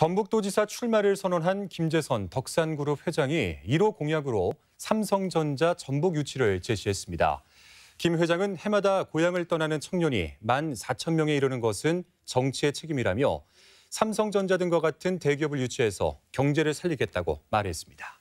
전북도지사 출마를 선언한 김재선 덕산그룹 회장이 1호 공약으로 삼성전자 전북 유치를 제시했습니다. 김 회장은 해마다 고향을 떠나는 청년이 1만 4천 명에 이르는 것은 정치의 책임이라며 삼성전자 등과 같은 대기업을 유치해서 경제를 살리겠다고 말했습니다.